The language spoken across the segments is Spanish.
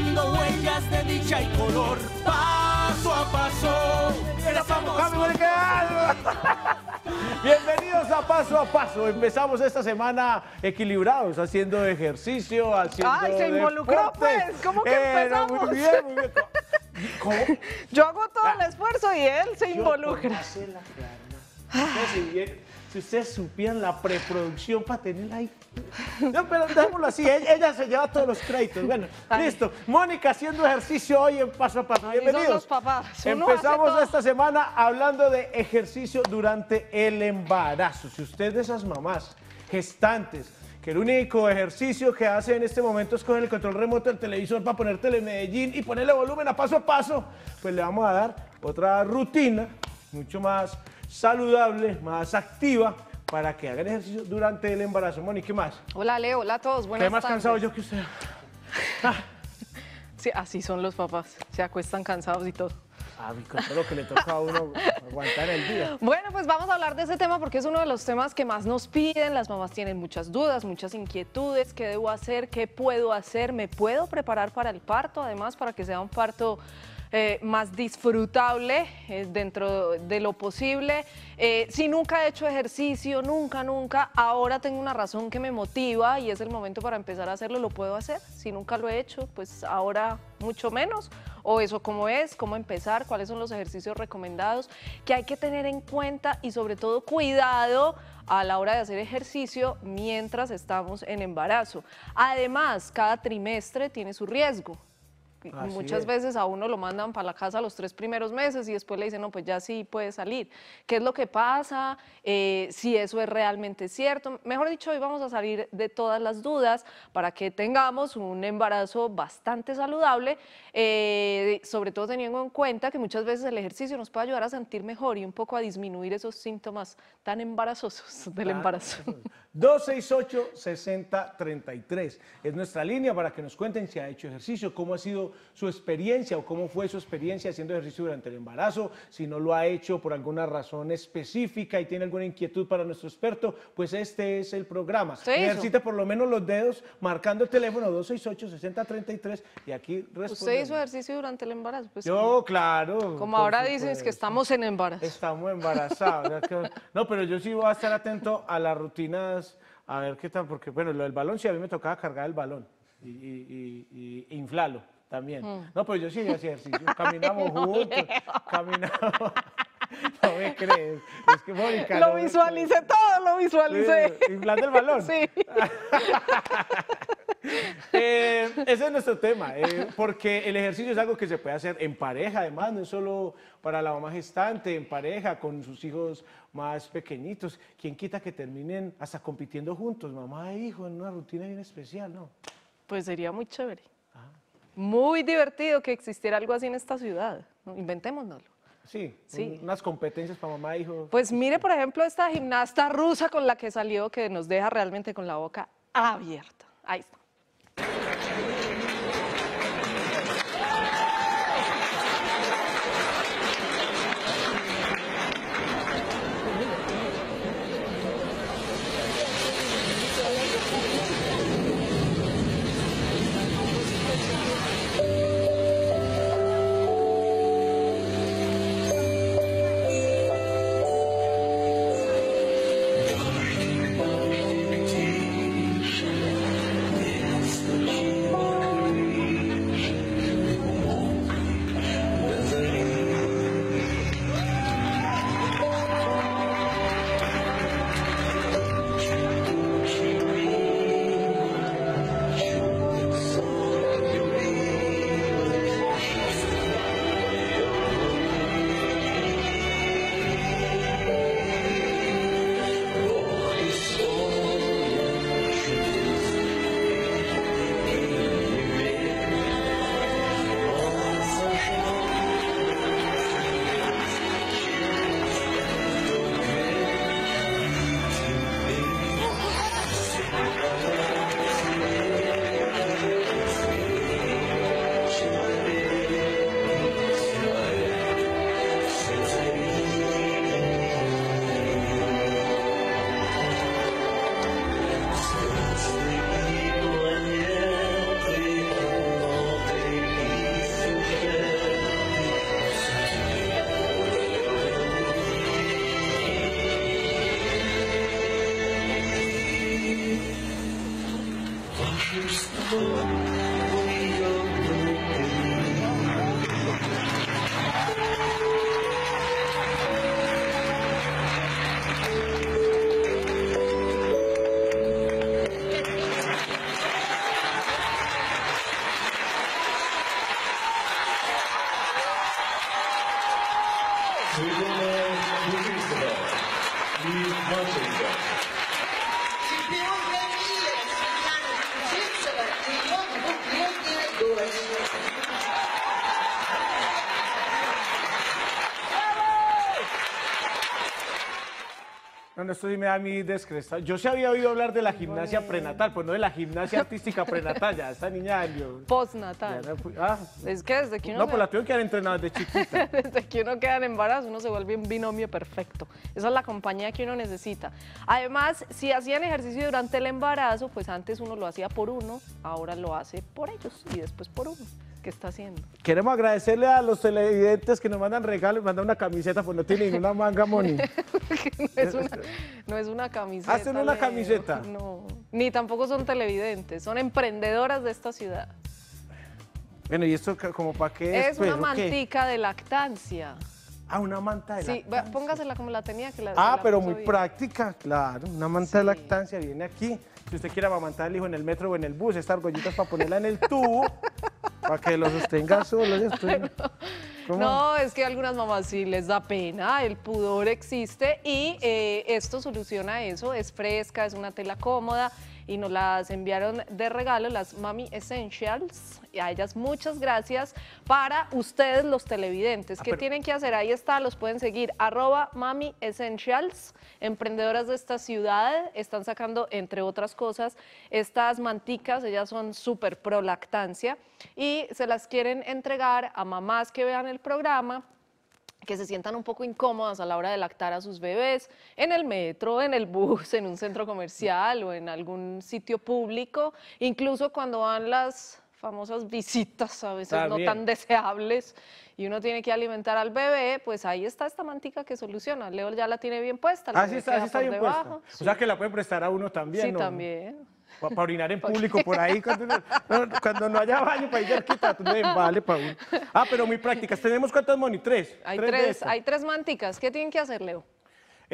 huellas de dicha y color. Paso a paso, Bienvenidos a Paso a Paso. Empezamos esta semana equilibrados, haciendo ejercicio, haciendo ¡Ay, se involucró, pues. ¿Cómo que eh, empezamos? bien, Yo hago todo el ah. esfuerzo y él se involucra. si, si ustedes supieran la preproducción para tenerla ahí no, pero así, ella, se lleva todos los créditos. Bueno, listo. Mónica haciendo ejercicio hoy en Paso a Paso. Bienvenidos. los papás. Empezamos esta semana hablando de ejercicio durante el embarazo. Si usted de esas mamás gestantes, que el único ejercicio que hace en este momento es con el control remoto del televisor para poner Medellín y ponerle volumen a paso a paso, pues le vamos a dar otra rutina mucho más saludable, más activa, para que hagan ejercicio durante el embarazo. Moni, ¿qué más? Hola, Leo. Hola a todos. Buenas ¿Qué más cansado yo que usted? Sí, así son los papás. Se acuestan cansados y todo. Ah, lo que le toca a uno aguantar el día. Bueno, pues vamos a hablar de ese tema porque es uno de los temas que más nos piden. Las mamás tienen muchas dudas, muchas inquietudes. ¿Qué debo hacer? ¿Qué puedo hacer? ¿Me puedo preparar para el parto? Además, para que sea un parto eh, más disfrutable eh, dentro de lo posible. Eh, si nunca he hecho ejercicio, nunca, nunca, ahora tengo una razón que me motiva y es el momento para empezar a hacerlo, lo puedo hacer. Si nunca lo he hecho, pues ahora mucho menos. O eso cómo es, cómo empezar, cuáles son los ejercicios recomendados que hay que tener en cuenta y sobre todo cuidado a la hora de hacer ejercicio mientras estamos en embarazo. Además, cada trimestre tiene su riesgo muchas veces a uno lo mandan para la casa los tres primeros meses y después le dicen, no, pues ya sí puede salir. ¿Qué es lo que pasa? Eh, si eso es realmente cierto. Mejor dicho, hoy vamos a salir de todas las dudas para que tengamos un embarazo bastante saludable, eh, sobre todo teniendo en cuenta que muchas veces el ejercicio nos puede ayudar a sentir mejor y un poco a disminuir esos síntomas tan embarazosos del embarazo. 268-6033 es nuestra línea para que nos cuenten si ha hecho ejercicio, cómo ha sido su experiencia o cómo fue su experiencia haciendo ejercicio durante el embarazo. Si no lo ha hecho por alguna razón específica y tiene alguna inquietud para nuestro experto, pues este es el programa. Ejercita por lo menos los dedos marcando el teléfono 268-6033 y aquí responde. ¿Usted hizo ejercicio durante el embarazo? Pues, yo, claro. Como ahora dices que estamos en embarazo. Estamos embarazados. no, pero yo sí voy a estar atento a las rutinas, a ver qué tal, porque bueno, lo del balón si a mí me tocaba cargar el balón y, y inflarlo también. Mm. No, pero yo sí hacía ejercicio. Caminamos juntos, caminamos. No me crees. Es que Mónica. Lo pues. visualicé todo, lo visualicé. inflando el balón. Sí. Eh, ese es nuestro tema, eh, porque el ejercicio es algo que se puede hacer en pareja, además, no es solo para la mamá gestante, en pareja, con sus hijos más pequeñitos. ¿Quién quita que terminen hasta compitiendo juntos, mamá e hijo, en una rutina bien especial, no? Pues sería muy chévere muy divertido que existiera algo así en esta ciudad. Inventémonoslo. Sí, sí, unas competencias para mamá e hijo. Pues mire, por ejemplo, esta gimnasta rusa con la que salió, que nos deja realmente con la boca abierta. Ahí está. No, esto me da mi descresta. Yo se había oído hablar de la gimnasia prenatal, pues no de la gimnasia artística prenatal, ya esta niña yo, Postnatal. ah, es que desde que uno... No, se... pues la tengo que haber entrenado desde chiquita. desde que uno queda en embarazo, uno se vuelve un binomio perfecto. Esa es la compañía que uno necesita. Además, si hacían ejercicio durante el embarazo, pues antes uno lo hacía por uno, ahora lo hace por ellos y después por uno que está haciendo. Queremos agradecerle a los televidentes que nos mandan regalos, mandan una camiseta, pues no tiene ninguna manga, Moni. no, es una, no, es una, camiseta. ¿Hacen una camiseta? No, ni tampoco son televidentes, son emprendedoras de esta ciudad. Bueno, ¿y esto como para qué es? Es una pues, mantica de lactancia. Ah, una manta de lactancia. Sí, póngasela como la tenía. Que la, ah, pero muy práctica, claro. Una manta de lactancia viene aquí. Si usted quiere amamantar al hijo en el metro o en el bus, estas argollitas para ponerla en el tubo Para que lo sostenga solo. No, es que a algunas mamás sí les da pena, el pudor existe y eh, esto soluciona eso, es fresca, es una tela cómoda, y nos las enviaron de regalo, las Mami Essentials. Y a ellas muchas gracias para ustedes los televidentes. que ah, ¿Qué tienen que hacer? Ahí está, los pueden seguir. Arroba Mami Essentials, emprendedoras de esta ciudad. Están sacando, entre otras cosas, estas manticas. Ellas son súper pro lactancia y se las quieren entregar a mamás que vean el programa que se sientan un poco incómodas a la hora de lactar a sus bebés en el metro, en el bus, en un centro comercial o en algún sitio público, incluso cuando van las famosas visitas a veces ah, no tan deseables y uno tiene que alimentar al bebé, pues ahí está esta mantica que soluciona. Leo ya la tiene bien puesta. La ah, está, bien puesta. O sea que la puede prestar a uno también. Sí, también para orinar en público por ahí, cuando no, haya baño para ir cerquita, tú vale, Paul. Ah, pero muy prácticas. ¿Tenemos cuántas, Moni? Hay tres hay tres manticas. ¿Qué tienen que hacer, Leo?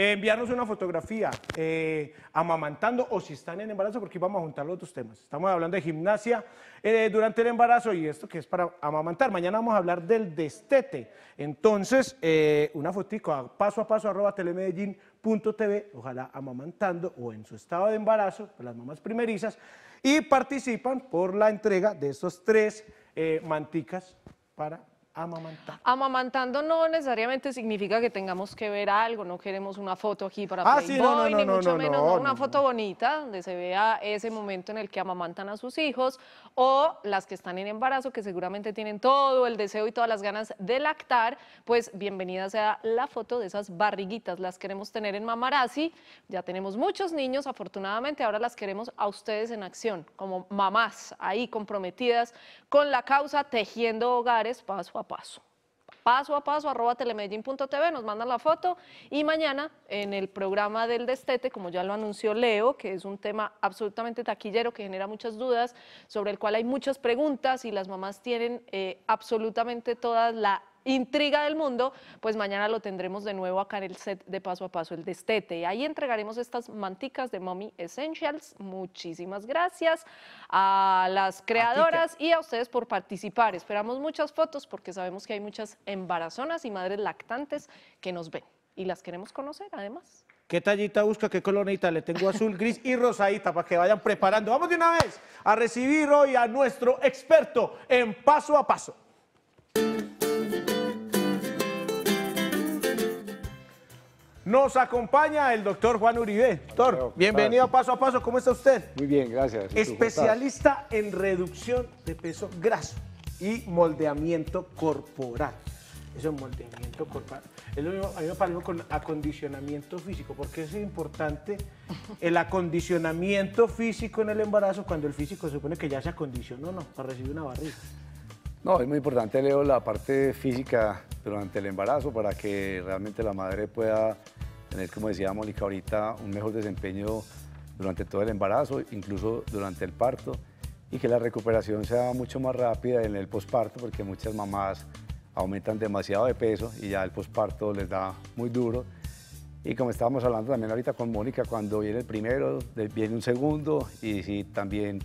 enviarnos una fotografía eh, amamantando o si están en embarazo, porque vamos a juntar los dos temas. Estamos hablando de gimnasia eh, durante el embarazo y esto que es para amamantar. Mañana vamos a hablar del destete. Entonces, eh, una fotico a paso a paso arroba ojalá amamantando o en su estado de embarazo, las mamás primerizas, y participan por la entrega de estos tres manticas para amamantando. Amamantando no necesariamente significa que tengamos que ver algo, no queremos una foto aquí para ah, no, ni mucho menos, una foto bonita donde se vea ese momento en el que amamantan a sus hijos o las que están en embarazo que seguramente tienen todo el deseo y todas las ganas de lactar, pues bienvenida sea la foto de esas barriguitas, las queremos tener en Mamarazzi, ya tenemos muchos niños, afortunadamente ahora las queremos a ustedes en acción, como mamás ahí comprometidas con la causa, tejiendo hogares paso a paso. Paso a paso, arroba telemedellín.tv, nos mandan la foto y mañana en el programa del destete, como ya lo anunció Leo, que es un tema absolutamente taquillero que genera muchas dudas, sobre el cual hay muchas preguntas y las mamás tienen eh, absolutamente toda la intriga del mundo, pues mañana lo tendremos de nuevo acá en el set de paso a paso, el destete. Y ahí entregaremos estas manticas de Mommy Essentials. Muchísimas gracias a las creadoras y a ustedes por participar. Esperamos muchas fotos porque sabemos que hay muchas embarazonas y madres lactantes que nos ven y las queremos conocer además. ¿Qué tallita busca? ¿Qué colonita? Le tengo azul, gris y rosadita para que vayan preparando. Vamos de una vez a recibir hoy a nuestro experto en paso a paso. Nos acompaña el doctor Juan Uribe. Doctor, bienvenido Paso a Paso. ¿Cómo está usted? Muy bien, gracias. Especialista en reducción de peso graso y moldeamiento corporal. Eso es moldeamiento corporal. a mí me parece con acondicionamiento físico, porque es importante el acondicionamiento físico en el embarazo cuando el físico se supone que ya se acondicionó, ¿no? Para recibir una barriga. No, es muy importante, Leo, la parte física durante el embarazo para que realmente la madre pueda tener, como decía Mónica ahorita, un mejor desempeño durante todo el embarazo, incluso durante el parto, y que la recuperación sea mucho más rápida en el posparto, porque muchas mamás aumentan demasiado de peso y ya el posparto les da muy duro. Y como estábamos hablando también ahorita con Mónica, cuando viene el primero, viene un segundo y si también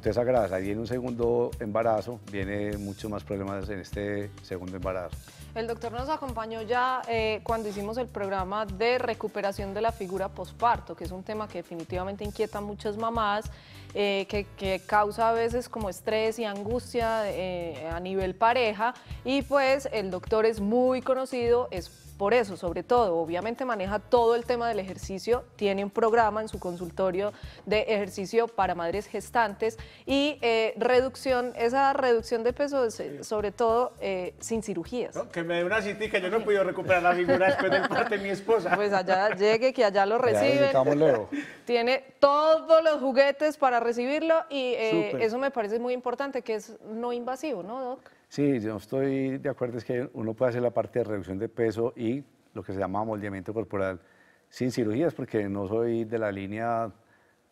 se esa grasa y en un segundo embarazo viene mucho más problemas en este segundo embarazo. El doctor nos acompañó ya eh, cuando hicimos el programa de recuperación de la figura posparto, que es un tema que definitivamente inquieta a muchas mamás. Eh, que, causa a veces como estrés y angustia eh, a nivel pareja y pues el doctor es muy conocido, es por eso, sobre todo, obviamente maneja todo el tema del ejercicio, tiene un programa en su consultorio de ejercicio para madres gestantes y eh, reducción, esa reducción de peso, sobre todo sin cirugías. que me dé una citica, yo no he podido recuperar la figura después de parte de mi esposa. Pues allá llegue, que allá lo reciben. Ya, tiene todos los juguetes para recibirlo y eh, eso me parece muy importante, que es no invasivo, ¿no, Doc? Sí, yo estoy de acuerdo, es que uno puede hacer la parte de reducción de peso y lo que se llama moldeamiento corporal sin cirugías, porque no soy de la línea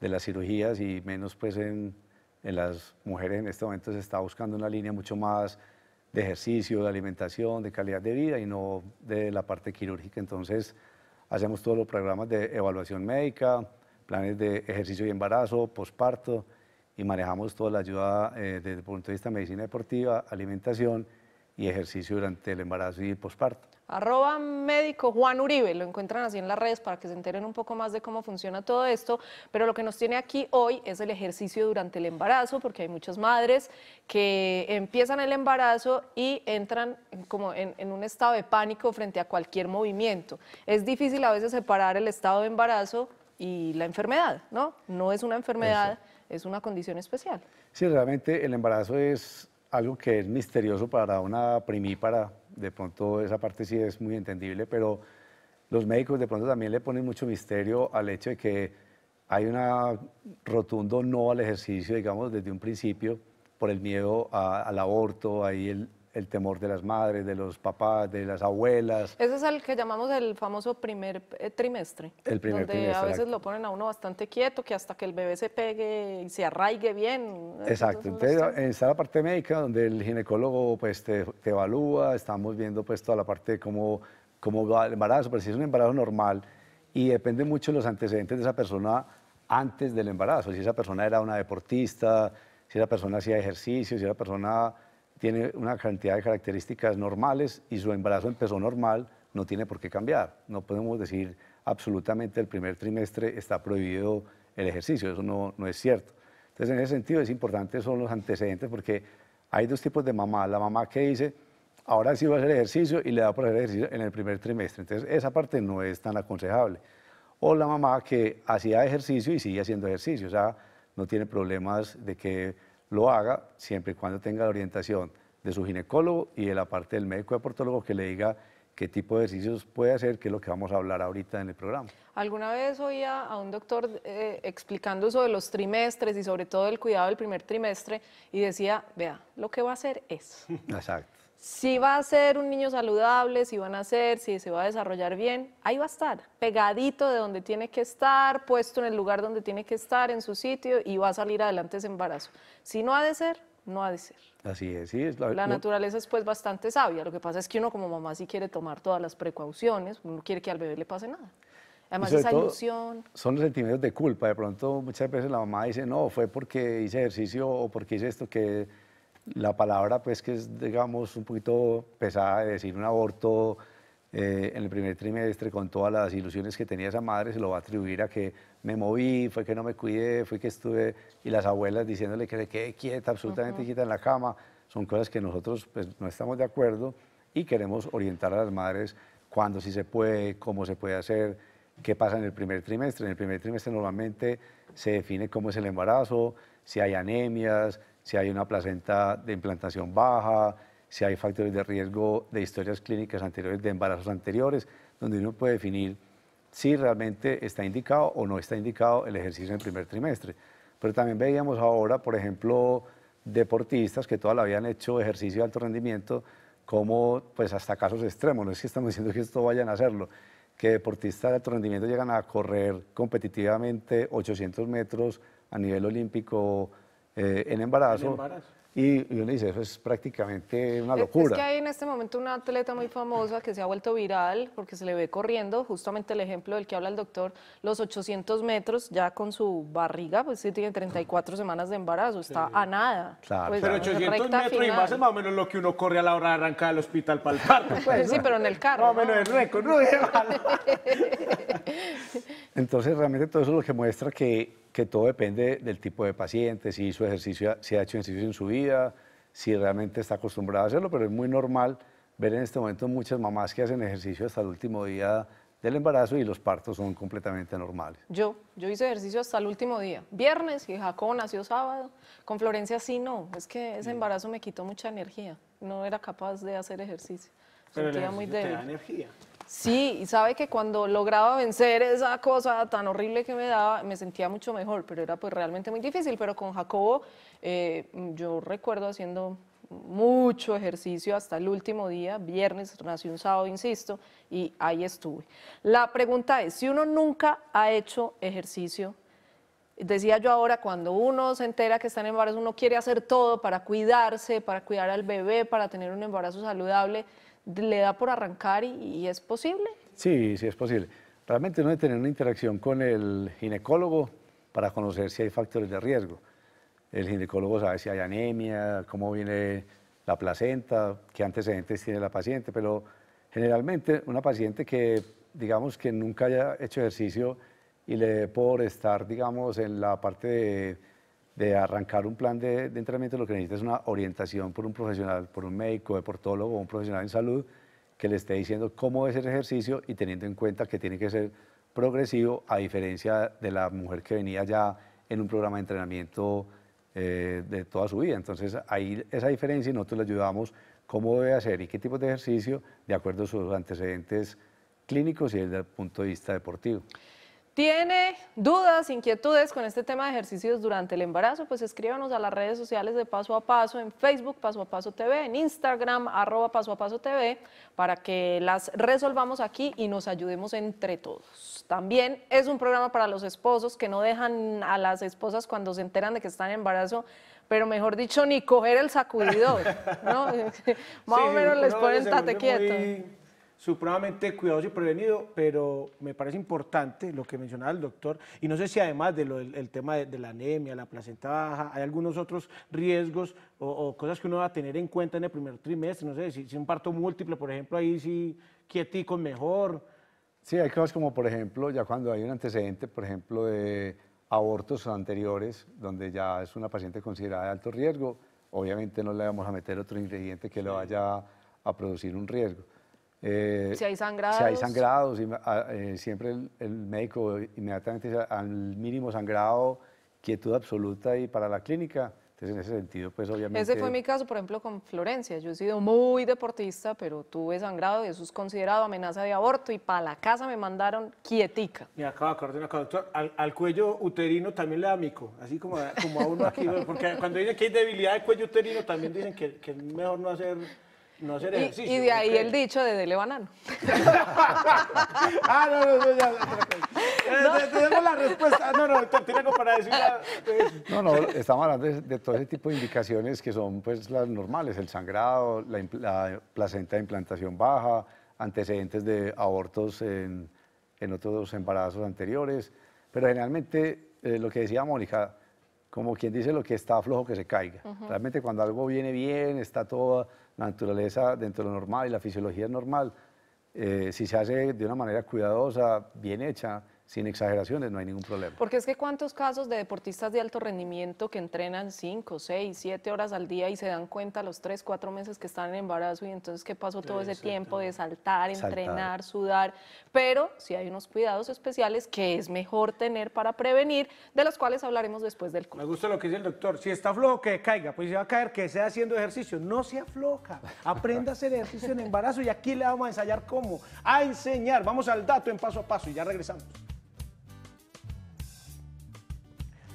de las cirugías y menos pues en, en las mujeres en este momento se está buscando una línea mucho más de ejercicio, de alimentación, de calidad de vida y no de la parte quirúrgica. Entonces, hacemos todos los programas de evaluación médica, planes de ejercicio y embarazo, posparto, y manejamos toda la ayuda eh, desde el punto de vista de medicina deportiva, alimentación y ejercicio durante el embarazo y posparto. Arroba médico Juan Uribe, lo encuentran así en las redes para que se enteren un poco más de cómo funciona todo esto, pero lo que nos tiene aquí hoy es el ejercicio durante el embarazo, porque hay muchas madres que empiezan el embarazo y entran como en, en un estado de pánico frente a cualquier movimiento. Es difícil a veces separar el estado de embarazo y la enfermedad, ¿no? No es una enfermedad, es una condición especial. Sí, realmente el embarazo es algo que es misterioso para una primípara, de pronto esa parte sí es muy entendible, pero los médicos de pronto también le ponen mucho misterio al hecho de que hay un rotundo no al ejercicio, digamos, desde un principio, por el miedo al aborto, ahí el el temor de las madres, de los papás, de las abuelas. Ese es el que llamamos el famoso primer eh, trimestre. El primer donde A veces lo ponen a uno bastante quieto, que hasta que el bebé se pegue y se arraigue bien. Exacto. Entonces, está la parte médica, donde el ginecólogo pues, te, evalúa, estamos viendo pues, toda la parte de cómo, cómo va el embarazo, pero si es un embarazo normal y depende mucho de los antecedentes de esa persona antes del embarazo, si esa persona era una deportista, si esa persona hacía ejercicio, si esa persona tiene una cantidad de características normales y su embarazo empezó normal, no tiene por qué cambiar. No podemos decir absolutamente el primer trimestre está prohibido el ejercicio, eso no, no es cierto. Entonces, en ese sentido es importante, son los antecedentes, porque hay dos tipos de mamá. La mamá que dice, ahora sí va a hacer ejercicio y le da por hacer ejercicio en el primer trimestre. Entonces, esa parte no es tan aconsejable. O la mamá que hacía ejercicio y sigue haciendo ejercicio, o sea, no tiene problemas de que lo haga siempre y cuando tenga la orientación de su ginecólogo y de la parte del médico deportólogo que le diga qué tipo de ejercicios puede hacer, que es lo que vamos a hablar ahorita en el programa. Alguna vez oía a un doctor eh, explicando sobre los trimestres y sobre todo el cuidado del primer trimestre y decía, vea, lo que va a hacer es. Exacto si va a ser un niño saludable, si va a ser, si se va a desarrollar bien, ahí va a estar, pegadito de donde tiene que estar, puesto en el lugar donde tiene que estar, en su sitio, y va a salir adelante ese embarazo. Si no ha de ser, no ha de ser. Así es, sí. Es la, naturaleza es pues bastante sabia. Lo que pasa es que uno como mamá sí quiere tomar todas las precauciones, uno quiere que al bebé le pase nada. Además esa ilusión. Son los sentimientos de culpa. De pronto muchas veces la mamá dice, no, fue porque hice ejercicio o porque hice esto que la palabra, pues que es, digamos, un poquito pesada de decir un aborto eh, en el primer trimestre con todas las ilusiones que tenía esa madre, se lo va a atribuir a que me moví, fue que no me cuidé, fue que estuve, y las abuelas diciéndole que se quede quieta, absolutamente quita quieta en la cama, son cosas que nosotros pues, no estamos de acuerdo y queremos orientar a las madres cuando sí se puede, cómo se puede hacer, qué pasa en el primer trimestre. En el primer trimestre normalmente se define cómo es el embarazo, si hay anemias, si hay una placenta de implantación baja, si hay factores de riesgo de historias clínicas anteriores, de embarazos anteriores, donde uno puede definir si realmente está indicado o no está indicado el ejercicio en el primer trimestre. Pero también veíamos ahora, por ejemplo, deportistas que todavía habían hecho ejercicio de alto rendimiento, como pues hasta casos extremos, no es que estamos diciendo que esto vayan a hacerlo, que deportistas de alto rendimiento llegan a correr competitivamente 800 metros a nivel olímpico eh, en, embarazo, Y yo le eso es prácticamente una locura. Es que hay en este momento una atleta muy famosa que se ha vuelto viral porque se le ve corriendo, justamente el ejemplo del que habla el doctor, los 800 metros ya con su barriga, pues sí tiene 34 semanas de embarazo, está a nada. Claro. Pues, pero 800 metros y más es más o menos lo que uno corre a la hora de arrancar del hospital para el parto. Pues sí, pero en el carro. Más o menos el récord, Entonces realmente todo eso es lo que muestra que que todo depende del tipo de paciente, si hizo ejercicio, si ha hecho ejercicio en su vida, si realmente está acostumbrada a hacerlo, pero es muy normal ver en este momento muchas mamás que hacen ejercicio hasta el último día del embarazo y los partos son completamente normales. Yo, yo hice ejercicio hasta el último día, viernes, y Jacob nació sábado, con Florencia sí, no, es que ese embarazo me quitó mucha energía, no era capaz de hacer ejercicio, sentía muy débil. energía. Sí, y sabe que cuando lograba vencer esa cosa tan horrible que me daba, me sentía mucho mejor, pero era pues realmente muy difícil. Pero con Jacobo, eh, yo recuerdo haciendo mucho ejercicio hasta el último día, viernes, nació un sábado, insisto, y ahí estuve. La pregunta es, si uno nunca ha hecho ejercicio, decía yo ahora, cuando uno se entera que está en embarazo, uno quiere hacer todo para cuidarse, para cuidar al bebé, para tener un embarazo saludable, le da por arrancar y, es posible. Sí, sí es posible. Realmente uno debe tener una interacción con el ginecólogo para conocer si hay factores de riesgo. El ginecólogo sabe si hay anemia, cómo viene la placenta, qué antecedentes tiene la paciente, pero generalmente una paciente que, digamos, que nunca haya hecho ejercicio y le por estar, digamos, en la parte de de arrancar un plan de, entrenamiento, lo que necesita es una orientación por un profesional, por un médico, deportólogo, un profesional en salud, que le esté diciendo cómo es el ejercicio y teniendo en cuenta que tiene que ser progresivo, a diferencia de la mujer que venía ya en un programa de entrenamiento eh, de toda su vida. Entonces, ahí esa diferencia y nosotros le ayudamos cómo debe hacer y qué tipo de ejercicio de acuerdo a sus antecedentes clínicos y desde el punto de vista deportivo tiene dudas, inquietudes con este tema de ejercicios durante el embarazo, pues escríbanos a las redes sociales de Paso a Paso, en Facebook Paso a Paso TV, en Instagram arroba Paso a Paso TV, para que las resolvamos aquí y nos ayudemos entre todos. También es un programa para los esposos que no dejan a las esposas cuando se enteran de que están en embarazo pero mejor dicho, ni coger el sacudidor, ¿no? Más o menos les ponen tate quieto supremamente cuidadoso y prevenido, pero me parece importante lo que mencionaba el doctor, y no sé si además de tema de, la anemia, la placenta baja, hay algunos otros riesgos o, cosas que uno va a tener en cuenta en el primer trimestre, no sé, si, si un parto múltiple, por ejemplo, ahí sí quietico mejor. Sí, hay cosas como, por ejemplo, ya cuando hay un antecedente, por ejemplo, de abortos anteriores, donde ya es una paciente considerada de alto riesgo, obviamente no le vamos a meter otro ingrediente que le vaya a producir un riesgo si hay sangrado, Si hay sangrados, ah, eh, siempre el, médico inmediatamente al mínimo sangrado, quietud absoluta y para la clínica. Entonces, en ese sentido, pues obviamente. Ese fue mi caso, por ejemplo, con Florencia. Yo he sido muy deportista, pero tuve sangrado y eso es considerado amenaza de aborto. Y para la casa me mandaron quietica. Me acabo de acordar una cosa, Al, cuello uterino también le da mico, así como, como a uno aquí. Porque cuando dicen que hay debilidad de cuello uterino, también dicen que, que es mejor no hacer no Y, y de ahí el dicho de dele banano. ah, no, no, no, ya, Eh, Tenemos la respuesta. No, no, para decir No, no, estamos hablando de, todo ese tipo de indicaciones que son pues las normales, el sangrado, la, placenta de implantación baja, antecedentes de abortos en, en otros embarazos anteriores, pero generalmente eh, lo que decía Mónica, como quien dice, lo que está flojo que se caiga. Realmente cuando algo viene bien, está toda la naturaleza dentro de lo normal y la fisiología es normal, eh, si se hace de una manera cuidadosa, bien hecha, sin exageraciones, no hay ningún problema. Porque es que cuántos casos de deportistas de alto rendimiento que entrenan 5, 6, 7 horas al día y se dan cuenta los 3, 4 meses que están en embarazo y entonces qué pasó todo ese tiempo de saltar, entrenar, sudar. Pero sí hay unos cuidados especiales que es mejor tener para prevenir, de los cuales hablaremos después del curso. Me gusta lo que dice el doctor, si está flojo que caiga, pues si va a caer que sea haciendo ejercicio, no se afloja, aprenda a hacer ejercicio en embarazo y aquí le vamos a ensayar cómo, a enseñar, vamos al dato en paso a paso y ya regresamos.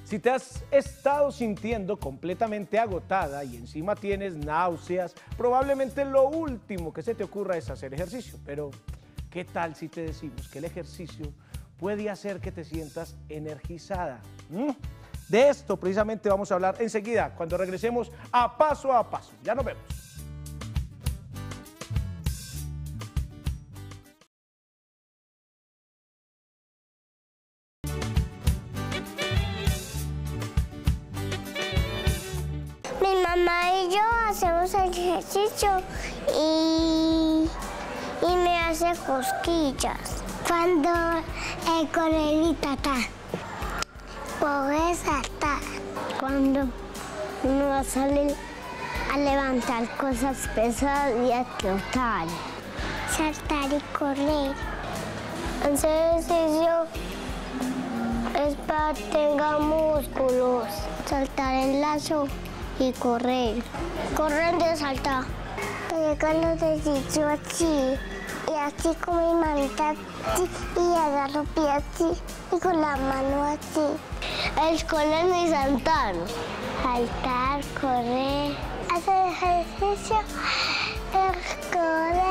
Si te has estado sintiendo completamente agotada y encima tienes náuseas, probablemente lo último que se te ocurra es hacer ejercicio. Pero, ¿qué tal si te decimos que el ejercicio puede hacer que te sientas energizada? ¿Mm? De esto precisamente vamos a hablar enseguida, cuando regresemos a paso a paso. Ya nos vemos. y, y me hace cosquillas. Cuando corre eh, con el tatá por esa Cuando uno va a levantar cosas pesadas y a trotar. Saltar y correr. entonces ejercicio es para tener músculos. Saltar el lazo y correr. Correr de saltar. Llegar los deditos así y así con mi manita y agarro pie así y con la mano así. Escolar correr y saltar. Saltar, correr. Hacer ejercicio, correr.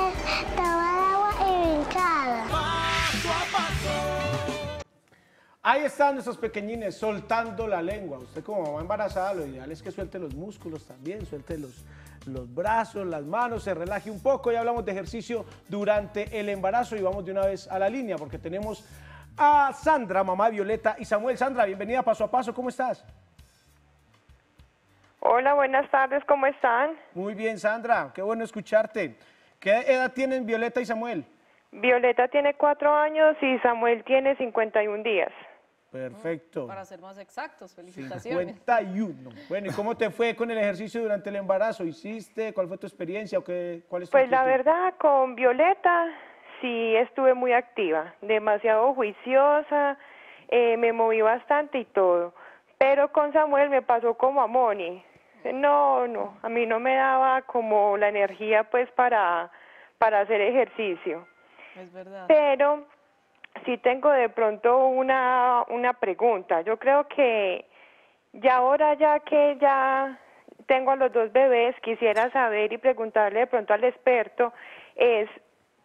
Ahí están nuestros pequeñines soltando la lengua. Usted como mamá embarazada, lo ideal es que suelte los músculos también, suelte los, los brazos, las manos, se relaje un poco. Ya hablamos de ejercicio durante el embarazo y vamos de una vez a la línea porque tenemos a Sandra, mamá Violeta y Samuel. Sandra, bienvenida Paso a Paso, ¿cómo estás? Hola, buenas tardes, ¿cómo están? Muy bien, Sandra, qué bueno escucharte. ¿Qué edad tienen Violeta y Samuel? Violeta tiene cuatro años y Samuel tiene 51 días. Perfecto. Para ser más exactos, felicitaciones. 51. Bueno, ¿y cómo te fue con el ejercicio durante el embarazo? ¿Hiciste? ¿Cuál fue tu experiencia? O pues la verdad, con Violeta sí estuve muy activa, demasiado juiciosa, eh, me moví bastante y todo. Pero con Samuel me pasó como a Moni. No, no, a mí no me daba como la energía pues para, para hacer ejercicio. Es verdad. Pero sí tengo de pronto una, una pregunta. Yo creo que ya ahora, ya que ya tengo a los dos bebés, quisiera saber y preguntarle de pronto al experto, es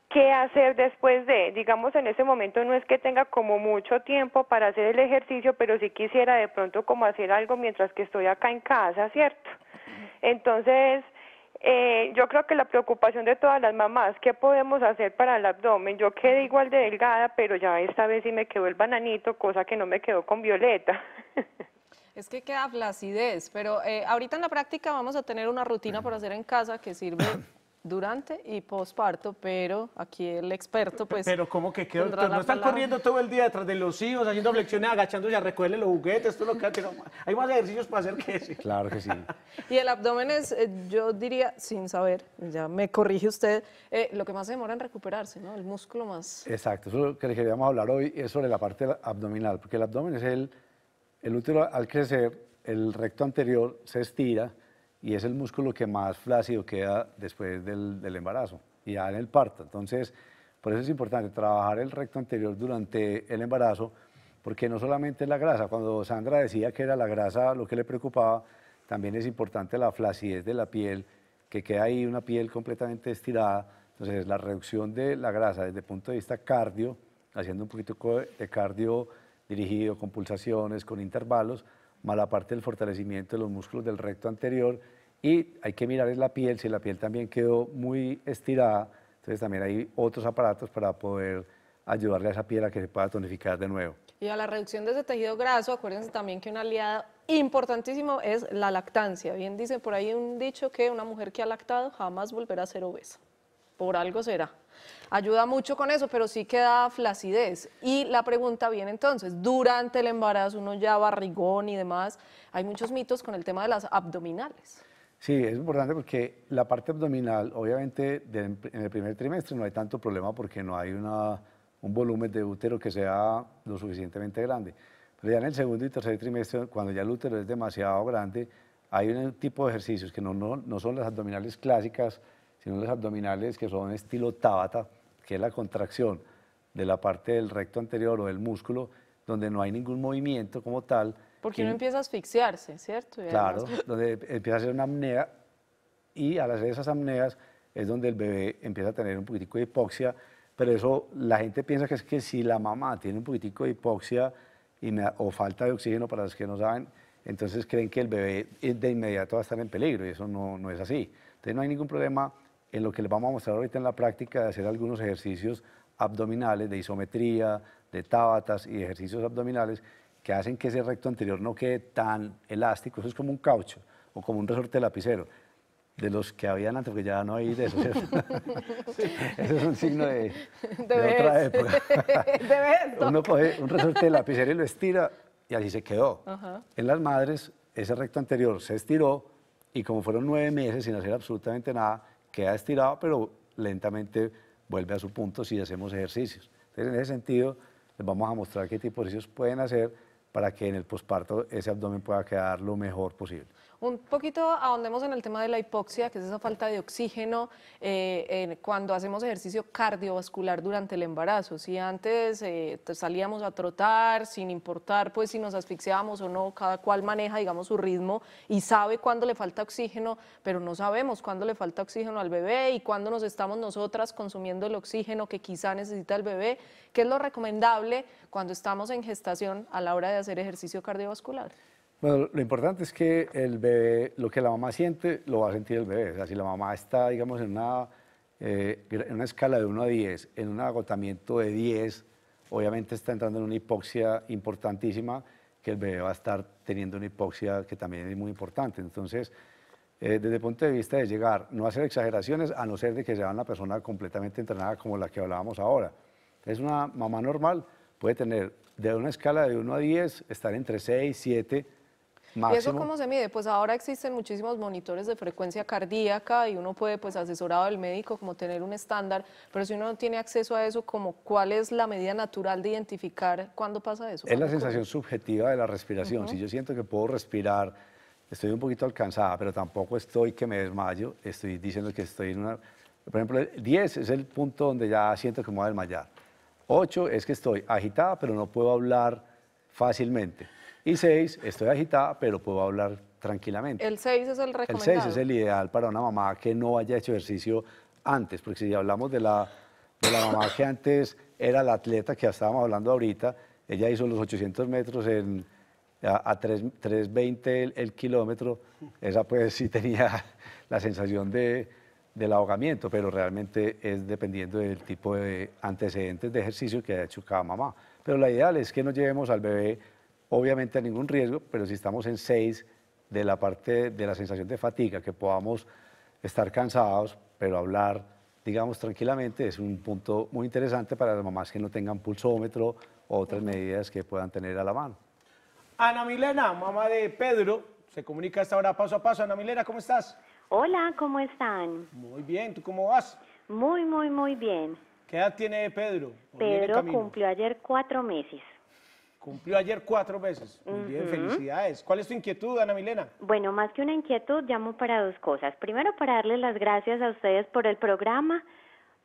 qué hacer después de, digamos, en ese momento no es que tenga como mucho tiempo para hacer el ejercicio, pero si quisiera de pronto como hacer algo mientras que estoy acá en casa, ¿cierto? Entonces, eh, yo creo que la preocupación de todas las mamás, ¿qué podemos hacer para el abdomen? Yo quedé igual de delgada, pero ya esta vez sí me quedó el bananito, cosa que no me quedó con Violeta. Es que queda flacidez, pero eh, ahorita en la práctica vamos a tener una rutina por hacer en casa que sirve durante y posparto, pero aquí el experto pues... Pero ¿cómo que quedó? No están corriendo todo el día detrás de los hijos, haciendo flexiones, agachándose a recogerle los juguetes, todo lo que Hay más ejercicios para hacer que eso. Claro que sí. y el abdomen es, eh, yo diría, sin saber, ya me corrige usted, eh, lo que más demora en recuperarse, ¿no? El músculo más... Exacto, eso lo que le queríamos hablar hoy es sobre la parte abdominal, porque el abdomen es el, el útero al crecer, el recto anterior se estira, y es el músculo que más flácido queda después del, embarazo y ya en el parto. Entonces, por eso es importante trabajar el recto anterior durante el embarazo, porque no solamente la grasa, cuando Sandra decía que era la grasa lo que le preocupaba, también es importante la flacidez de la piel, que queda ahí una piel completamente estirada. Entonces, la reducción de la grasa desde el punto de vista cardio, haciendo un poquito de cardio dirigido con pulsaciones, con intervalos, más la parte del fortalecimiento de los músculos del recto anterior, y hay que mirar es la piel, si la piel también quedó muy estirada, entonces también hay otros aparatos para poder ayudarle a esa piel a que se pueda tonificar de nuevo. Y a la reducción de ese tejido graso, acuérdense también que una aliada importantísimo es la lactancia. Bien dicen por ahí un dicho que una mujer que ha lactado jamás volverá a ser obesa. Por algo será. Ayuda mucho con eso, pero sí queda flacidez. Y la pregunta viene entonces, durante el embarazo uno ya barrigón y demás, hay muchos mitos con el tema de las abdominales. Sí, es importante porque la parte abdominal, obviamente, en el primer trimestre no hay tanto problema porque no hay un volumen de útero que sea lo suficientemente grande. Pero ya en el segundo y tercer trimestre, cuando ya el útero es demasiado grande, hay un tipo de ejercicios que no, son las abdominales clásicas, sino las abdominales que son estilo tábata, que es la contracción de la parte del recto anterior o del músculo, donde no hay ningún movimiento como tal, porque uno empieza a asfixiarse, ¿cierto? claro, pues, donde empieza a hacer una apnea y al hacer esas amneas es donde el bebé empieza a tener un poquitico de hipoxia, pero eso la gente piensa que es que si la mamá tiene un poquitico de hipoxia o falta de oxígeno para los que no saben, entonces creen que el bebé eh, de inmediato va a estar en peligro y eso no, no es así. Entonces no hay ningún problema en lo que les vamos a mostrar ahorita en la práctica de hacer algunos ejercicios abdominales, de isometría, de tábatas y ejercicios abdominales que hacen que ese recto anterior no quede tan elástico, eso es como un caucho o como un resorte de lapicero, de los que habían antes, porque ya no hay de eso, Eso es un signo de, otra época. Uno coge un resorte de lapicero y lo estira y así se quedó. En las madres, ese recto anterior se estiró y como fueron nueve meses sin hacer absolutamente nada, queda estirado, pero lentamente vuelve a su punto si hacemos ejercicios. en ese sentido, les vamos a mostrar qué tipo de ejercicios pueden hacer para que en el posparto ese abdomen pueda quedar lo mejor posible. Un poquito ahondemos en el tema de la hipoxia, que es esa falta de oxígeno eh, cuando hacemos ejercicio cardiovascular durante el embarazo. Si antes eh, salíamos a trotar sin importar pues si nos asfixiábamos o no, cada cual maneja digamos su ritmo y sabe cuándo le falta oxígeno, pero no sabemos cuándo le falta oxígeno al bebé y cuándo nos estamos nosotras consumiendo el oxígeno que quizá necesita el bebé, que es lo recomendable cuando estamos en gestación a la hora de hacer ejercicio cardiovascular? Bueno, lo importante es que el bebé, lo que la mamá siente, lo va a sentir el bebé. O sea, si la mamá está, digamos, en una, eh, en una escala de 1 a 10, en un agotamiento de 10, obviamente está entrando en una hipoxia importantísima, que el bebé va a estar teniendo una hipoxia que también es muy importante. Entonces, eh, desde el punto de vista de llegar, no hacer exageraciones, a no ser de que sea una persona completamente entrenada como la que hablábamos ahora. Es una mamá normal, puede tener de una escala de 1 a 10, estar entre 6, 7. Máximo. ¿Y eso cómo se mide? Pues ahora existen muchísimos monitores de frecuencia cardíaca y uno puede, pues asesorado del médico, como tener un estándar, pero si uno no tiene acceso a eso, como ¿cuál es la medida natural de identificar cuándo pasa eso? Es la sensación subjetiva de la respiración. Si yo siento que puedo respirar, estoy un poquito alcanzada, pero tampoco estoy que me desmayo, estoy diciendo que estoy en una... Por ejemplo, 10 es el punto donde ya siento que me voy a desmayar. Ocho, es que estoy agitada, pero no puedo hablar fácilmente. Y seis, estoy agitada, pero puedo hablar tranquilamente. El 6 es el recomendado. El 6 es el ideal para una mamá que no haya hecho ejercicio antes, porque si hablamos de la, de la mamá que antes era la atleta que ya estábamos hablando ahorita, ella hizo los 800 metros en, a, 3.20 el, el kilómetro, esa pues sí tenía la sensación de del ahogamiento, pero realmente es dependiendo del tipo de antecedentes de ejercicio que haya hecho cada mamá. Pero la idea es que no llevemos al bebé, obviamente, a ningún riesgo, pero si estamos en seis de la parte de la sensación de fatiga, que podamos estar cansados, pero hablar, digamos, tranquilamente, es un punto muy interesante para las mamás que no tengan pulsómetro o otras medidas que puedan tener a la mano. Ana Milena, mamá de Pedro, se comunica esta hora paso a paso. Ana Milena, ¿cómo estás? Hola, ¿cómo están? Muy bien, ¿tú cómo vas? Muy, muy, muy bien. ¿Qué edad tiene Pedro? Pedro cumplió ayer cuatro meses. Cumplió ayer cuatro meses. bien, felicidades. ¿Cuál es tu inquietud, Ana Milena? Bueno, más que una inquietud, llamo para dos cosas. Primero, para darles las gracias a ustedes por el programa,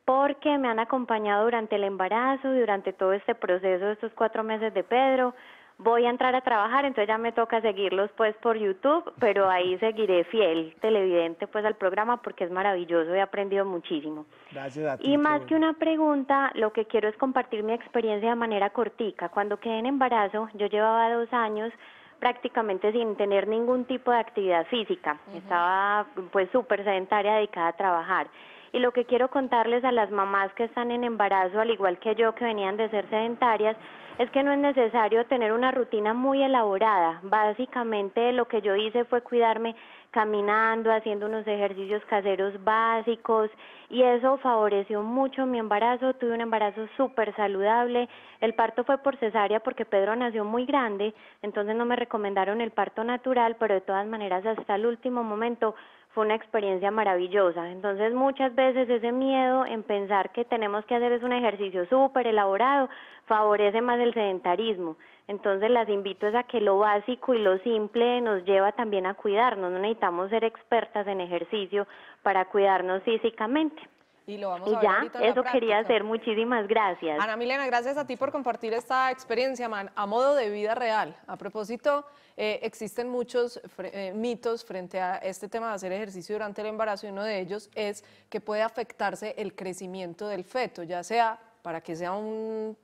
porque me han acompañado durante el embarazo y durante todo este proceso, de estos cuatro meses de Pedro voy a entrar a trabajar, entonces ya me toca seguirlos pues por YouTube, pero ahí seguiré fiel televidente pues al programa porque es maravilloso, he aprendido muchísimo. Gracias a ti. Y más que una pregunta, lo que quiero es compartir mi experiencia de manera cortica. Cuando quedé en embarazo, yo llevaba dos años prácticamente sin tener ningún tipo de actividad física, estaba pues súper sedentaria dedicada a trabajar. Y lo que quiero contarles a las mamás que están en embarazo, al igual que yo, que venían de ser sedentarias, es que no es necesario tener una rutina muy elaborada. Básicamente lo que yo hice fue cuidarme caminando, haciendo unos ejercicios caseros básicos y eso favoreció mucho mi embarazo. Tuve un embarazo súper saludable. El parto fue por cesárea porque Pedro nació muy grande, entonces no me recomendaron el parto natural, pero de todas maneras hasta el último momento fue una experiencia maravillosa. Entonces muchas veces ese miedo en pensar que tenemos que hacer es un ejercicio súper elaborado favorece más el sedentarismo. Entonces las invito a que lo básico y lo simple nos lleva también a cuidarnos. No necesitamos ser expertas en ejercicio para cuidarnos físicamente. Y lo vamos a ver ya, eso quería hacer. Muchísimas gracias. Ana Milena, gracias a ti por compartir esta experiencia, man, a modo de vida real. A propósito, eh, existen muchos eh, mitos frente a este tema de hacer ejercicio durante el embarazo y uno de ellos es que puede afectarse el crecimiento del feto, ya sea para que sea un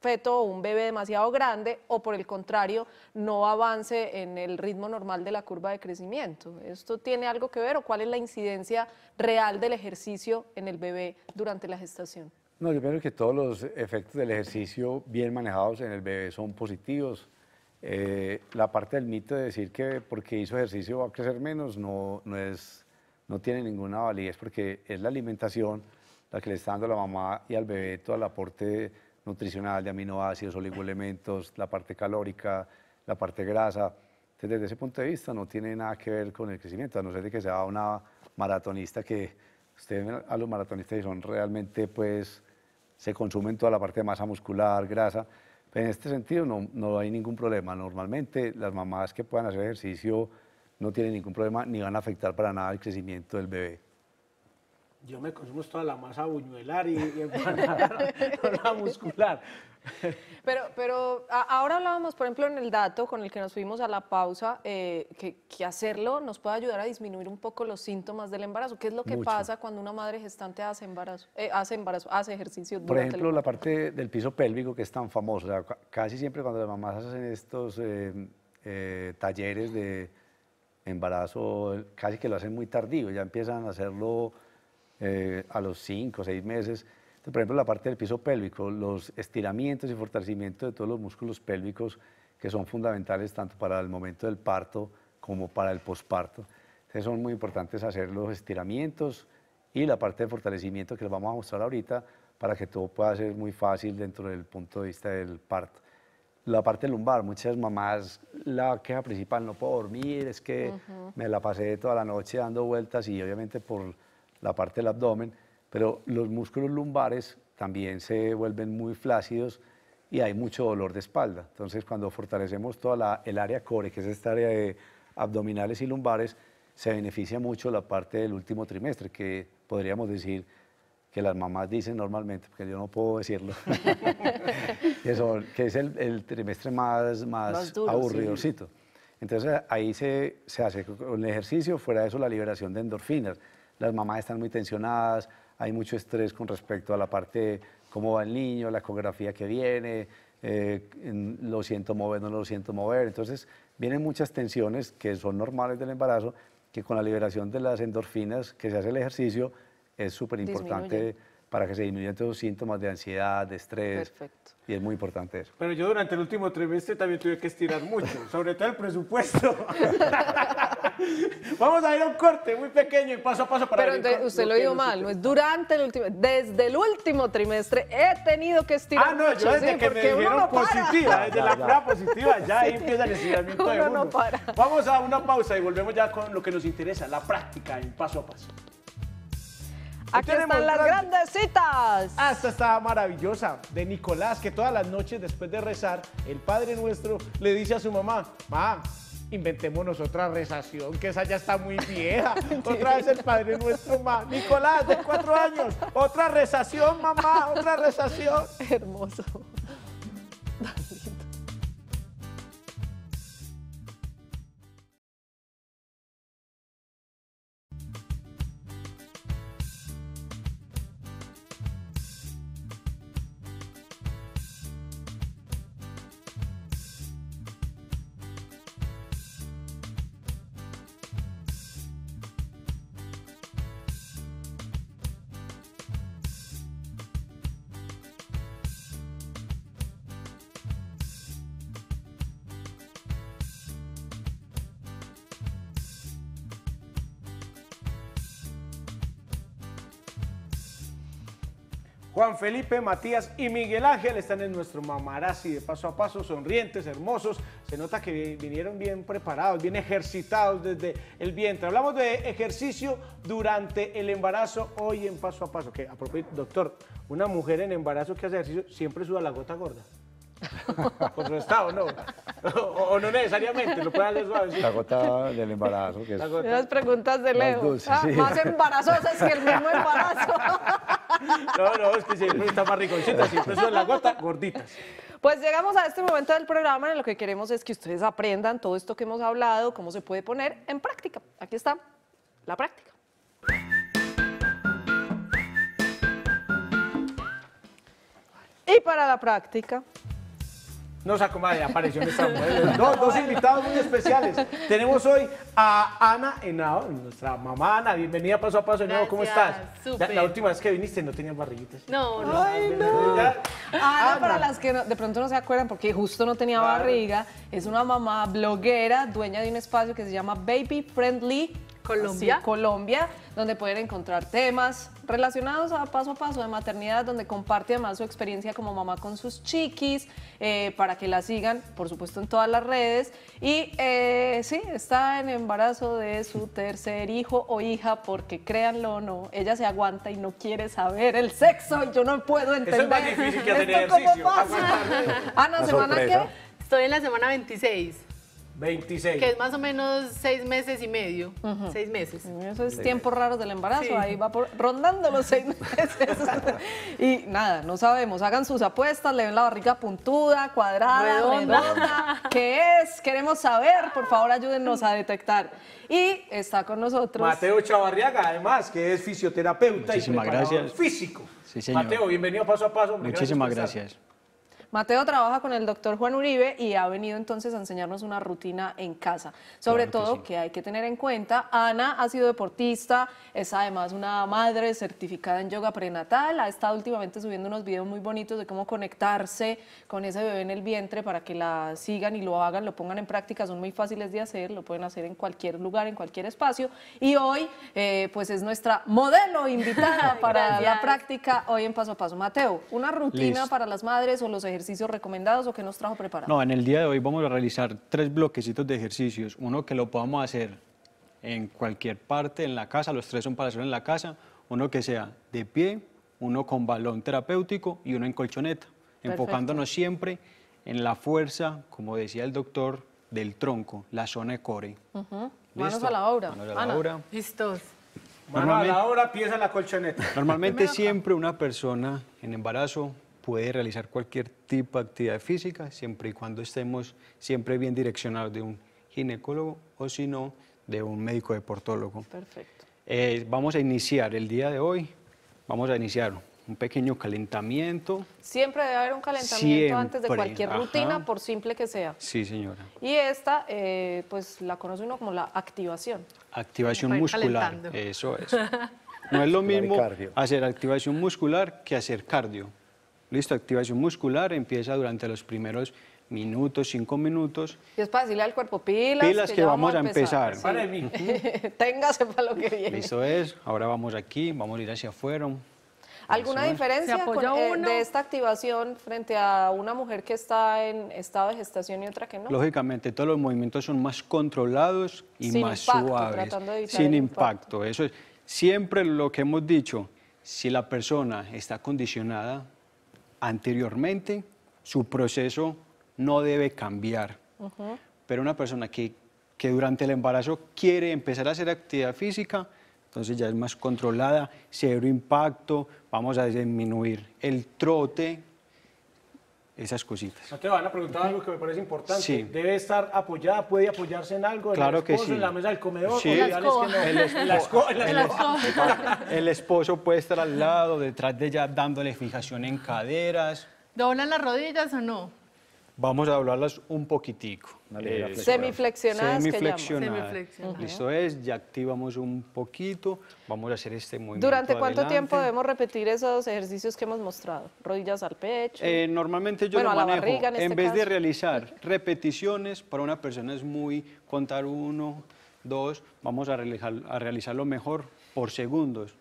feto o un bebé demasiado grande o por el contrario no avance en el ritmo normal de la curva de crecimiento. ¿Esto tiene algo que ver o cuál es la incidencia real del ejercicio en el bebé durante la gestación? No, yo pienso que todos los efectos del ejercicio bien manejados en el bebé son positivos. Eh, la parte del mito de decir que porque hizo ejercicio va a crecer menos no, no, es, no tiene ninguna validez porque es la alimentación la que le está dando a la mamá y al bebé todo el aporte nutricional, de aminoácidos, oligoelementos, la parte calórica, la parte grasa. Entonces, desde ese punto de vista no tiene nada que ver con el crecimiento, a no ser de que sea una maratonista que ustedes a los maratonistas son realmente, pues, se consumen toda la parte de masa muscular, grasa. Pero pues, en este sentido no, no hay ningún problema. Normalmente las mamás que puedan hacer ejercicio no tienen ningún problema ni van a afectar para nada el crecimiento del bebé. Yo me consumo toda la masa buñuelar y, y empanada, muscular. Pero, pero ahora hablábamos, por ejemplo, en el dato con el que nos fuimos a la pausa, eh, que, hacerlo nos puede ayudar a disminuir un poco los síntomas del embarazo. ¿Qué es lo que pasa cuando una madre gestante hace embarazo, eh, hace embarazo, hace ejercicio? Por ejemplo, la parte del piso pélvico que es tan famosa. casi siempre cuando las mamás hacen estos eh, talleres de embarazo, casi que lo hacen muy tardío, ya empiezan a hacerlo eh, a los 5 o 6 meses. por ejemplo, la parte del piso pélvico, los estiramientos y fortalecimiento de todos los músculos pélvicos que son fundamentales tanto para el momento del parto como para el posparto. Entonces son muy importantes hacer los estiramientos y la parte de fortalecimiento que les vamos a mostrar ahorita para que todo pueda ser muy fácil dentro del punto de vista del parto. La parte lumbar, muchas mamás, la queja principal, no puedo dormir, es que me la pasé toda la noche dando vueltas y obviamente por la parte del abdomen, pero los músculos lumbares también se vuelven muy flácidos y hay mucho dolor de espalda. Entonces, cuando fortalecemos toda el área core, que es esta área de abdominales y lumbares, se beneficia mucho la parte del último trimestre, que podríamos decir que las mamás dicen normalmente, porque yo no puedo decirlo, que, es el, trimestre más, más, aburridorcito. Entonces ahí se, se hace un el ejercicio, fuera de eso la liberación de endorfinas las mamás están muy tensionadas, hay mucho estrés con respecto a la parte de cómo va el niño, la ecografía que viene, eh, lo siento mover, no lo siento mover. Entonces, vienen muchas tensiones que son normales del embarazo, que con la liberación de las endorfinas que se hace el ejercicio es súper importante para que se disminuyan todos los síntomas de ansiedad, de estrés. Perfecto. Y es muy importante eso. Pero yo durante el último trimestre también tuve que estirar mucho, sobre todo el presupuesto. Vamos a ir a un corte muy pequeño y paso a paso para... Pero usted lo dijo mal, es pues, durante el último, desde el último trimestre he tenido que estirar. Ah, no, yo desde que me dijeron positiva, desde la prueba positiva, ya ahí empieza el estiramiento de Vamos a una pausa y volvemos ya con lo que nos interesa, la práctica en paso a paso. Aquí están las grandecitas citas. Hasta ah, esta maravillosa de Nicolás, que todas las noches después de rezar, el Padre Nuestro le dice a su mamá, mamá, inventémonos otra rezación, que esa ya está muy vieja. Otra vez el Padre Nuestro, Nicolás, de cuatro años, otra rezación, mamá, otra rezación. Hermoso. Felipe, Matías y Miguel Ángel están en nuestro mamarazzi de paso a paso, sonrientes, hermosos. Se nota que vinieron bien preparados, bien ejercitados desde el vientre. Hablamos de ejercicio durante el embarazo hoy en paso a paso. Que, a propósito, doctor, una mujer en embarazo que hace ejercicio siempre suda la gota gorda. Por su estado, no. O, no necesariamente, lo puede hacer suave. La gota del embarazo. Que preguntas de Leo. Ah, más embarazosas que el mismo embarazo. No, no, es que siempre está más riconcita, siempre son la gota, gorditas. Pues llegamos a este momento del programa en lo que queremos es que ustedes aprendan todo esto que hemos hablado, cómo se puede poner en práctica. Aquí está la práctica. Y para la práctica, no nos de apareció nuestra mujer. Dos, dos invitados muy especiales. Tenemos hoy a Ana Henao, nuestra mamá Ana. Bienvenida paso a paso ¿Cómo estás? La, la, última vez que viniste no tenías barriguitas. No, no. Ay, Ana, para las que de pronto no se acuerdan, porque justo no tenía barriga, es una mamá bloguera, dueña de un espacio que se llama Baby Friendly Colombia. Colombia, donde pueden encontrar temas relacionados a paso a paso de maternidad, donde comparte además su experiencia como mamá con sus chiquis, eh, para que la sigan, por supuesto, en todas las redes. Y eh, sí, está en embarazo de su tercer hijo o hija, porque créanlo o no, ella se aguanta y no quiere saber el sexo. Yo no puedo entender. que ejercicio. Ana, ah, ¿semana qué? Estoy en la semana 26. 26. Que es más o menos seis meses y medio. Seis meses. Eso es tiempo raro del embarazo. Ahí va rondando los seis meses. y nada, no sabemos. Hagan sus apuestas, le ven la barriga puntuda, cuadrada, redonda. ¿Qué es? Queremos saber. Por favor, ayúdennos a detectar. Y está con nosotros. Mateo Chavarriaga, además, que es fisioterapeuta Muchísimas gracias. físico. Mateo, bienvenido Paso a Paso. Muchísimas gracias. Mateo trabaja con el doctor Juan Uribe y ha venido entonces a enseñarnos una rutina en casa. Sobre todo que hay que tener en cuenta, Ana ha sido deportista, es además una madre certificada en yoga prenatal, ha estado últimamente subiendo unos videos muy bonitos de cómo conectarse con ese bebé en el vientre para que la sigan y lo hagan, lo pongan en práctica, son muy fáciles de hacer, lo pueden hacer en cualquier lugar, en cualquier espacio. Y hoy, eh, pues es nuestra modelo invitada para la práctica hoy en Paso a Paso. Mateo, una rutina para las madres o los ejercicios recomendados o QUE nos trajo preparado? No, en el día de hoy vamos a realizar tres bloquecitos de ejercicios. Uno que lo podamos hacer en cualquier parte, en la casa, los tres son para hacer en la casa. Uno que sea de pie, uno con balón terapéutico y uno en colchoneta, enfocándonos siempre en la fuerza, como decía el doctor, del tronco, la zona de core. Uh Manos a la obra. Manos a la Ana. obra. Listos. a la obra, en la colchoneta. Normalmente siempre una persona en embarazo puede realizar cualquier tipo de actividad física, siempre y cuando estemos siempre bien direccionados de un ginecólogo o si no, de un médico deportólogo. Perfecto. Eh, vamos a iniciar el día de hoy, vamos a iniciar un pequeño calentamiento. Siempre debe haber un calentamiento antes de cualquier rutina, por simple que sea. Sí, señora. Y esta, eh, pues la conoce uno como la activación. Activación muscular, eso es. No es lo mismo hacer activación muscular que hacer cardio. Listo, activación muscular empieza durante los primeros minutos, cinco minutos. Y es para decirle al cuerpo, pilas. Pilas que, vamos, a empezar. empezar. Téngase para lo que viene. Listo es, ahora vamos aquí, vamos a ir hacia afuera. ¿Alguna diferencia eh, de esta activación frente a una mujer que está en estado de gestación y otra que no? Lógicamente, todos los movimientos son más controlados y más suaves. Sin impacto. impacto. Eso es siempre lo que hemos dicho. Si la persona está condicionada, anteriormente, su proceso no debe cambiar. Pero una persona que, que durante el embarazo quiere empezar a hacer actividad física, entonces ya es más controlada, cero impacto, vamos a disminuir el trote, esas cositas. No Te van a preguntar algo que me parece importante. Debe estar apoyada, puede apoyarse en algo, claro el esposo, que sí. en la mesa del comedor. Sí. el esposo puede estar al lado, detrás de ella, dándole fijación en caderas. ¿Doblan las rodillas o no? Vamos a hablarlas un poquitico. Eh, semiflexionadas. Semiflexionadas. Listo es, ya activamos un poquito, vamos a hacer este movimiento. ¿Durante cuánto tiempo debemos repetir esos ejercicios que hemos mostrado? Rodillas al pecho. Eh, normalmente yo bueno, lo manejo. Barriga, en, este vez de realizar repeticiones, para una persona es muy contar uno, dos, vamos a, a realizarlo mejor por segundos.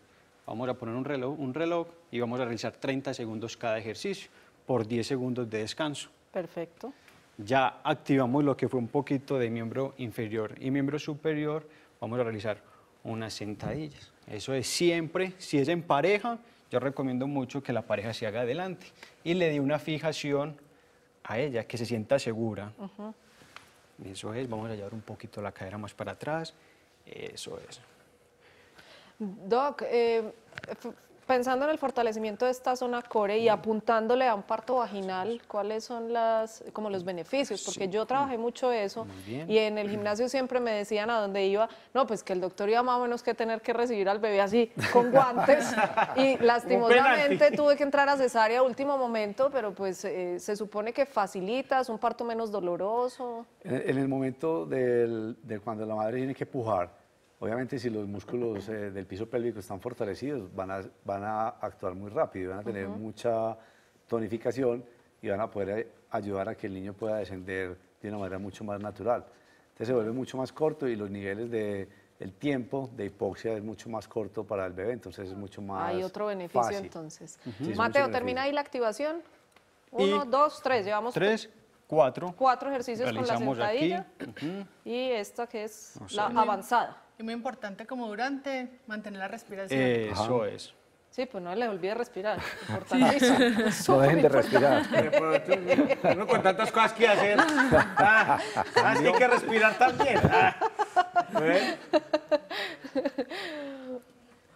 Vamos a poner un reloj, un reloj y vamos a realizar 30 segundos cada ejercicio por 10 segundos de descanso. Perfecto. Ya activamos lo que fue un poquito de miembro inferior y miembro superior. Vamos a realizar unas sentadillas. Eso es siempre, si es en pareja, yo recomiendo mucho que la pareja se haga adelante y le dé una fijación a ella, que se sienta segura. Eso es, vamos a llevar un poquito la cadera más para atrás. Eso es. Doc, eh, pensando en el fortalecimiento de esta zona core y mm. apuntándole a un parto vaginal, ¿cuáles son las, como los beneficios? Porque yo trabajé mucho eso y en el gimnasio siempre me decían a dónde iba, no, pues que el doctor iba más o menos que tener que recibir al bebé así con guantes y lastimosamente tuve que entrar a cesárea a último momento, pero pues eh, se supone que facilita, un parto menos doloroso. En, en el momento del, de cuando la madre tiene que pujar, Obviamente si los músculos eh, del piso pélvico están fortalecidos, van a, actuar muy rápido, van a tener mucha tonificación y van a poder eh, ayudar a que el niño pueda descender de una manera mucho más natural. Entonces se vuelve mucho más corto y los niveles de tiempo de hipoxia es mucho más corto para el bebé, entonces es mucho más Hay otro beneficio entonces. Mateo, termina ahí la activación. Uno, dos, tres, llevamos... Tres, cuatro. Cuatro ejercicios con la sentadilla. Y esta que es la avanzada. Y muy importante como durante, mantener la respiración. Eh, eso es. Sí, pues no le olvide respirar. No dejen de respirar. uno con tantas cosas que hacer. Así ah, ah, que respirar también. Ah. ¿Eh? Por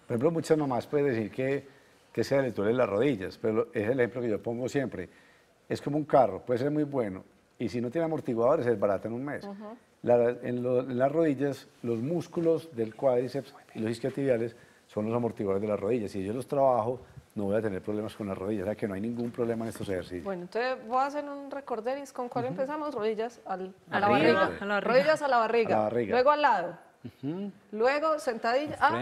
ejemplo, muchas nomás pueden decir que, que se le duelen las rodillas, pero es el ejemplo que yo pongo siempre. Es como un carro, puede ser muy bueno, y si no tiene amortiguadores es barato en un mes. Ajá en, las rodillas, los músculos del cuádriceps y los isquiotibiales son los amortiguadores de las rodillas. Si yo los trabajo, no voy a tener problemas con las rodillas, o sea que no hay ningún problema en estos ejercicios. Bueno, entonces voy a hacer un recorderis. ¿Con cuál empezamos? Rodillas a, la barriga. Rodillas a la barriga. Luego al lado. Luego sentadillas, ah,